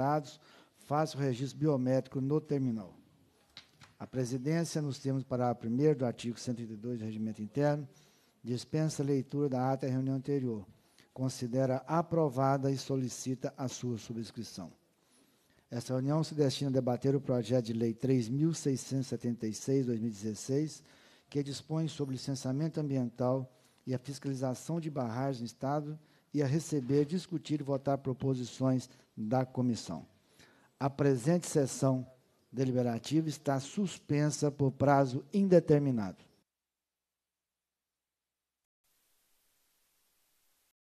tratados, faça o registro biométrico no terminal. A presidência, nos termos do parágrafo 1 do artigo 132 do Regimento Interno, dispensa a leitura da ata da reunião anterior, considera aprovada e solicita a sua subscrição. Esta reunião se destina a debater o projeto de lei 3676/2016, que dispõe sobre o licenciamento ambiental e a fiscalização de barragens no estado e a receber, discutir e votar proposições da comissão. A presente sessão deliberativa está suspensa por prazo indeterminado.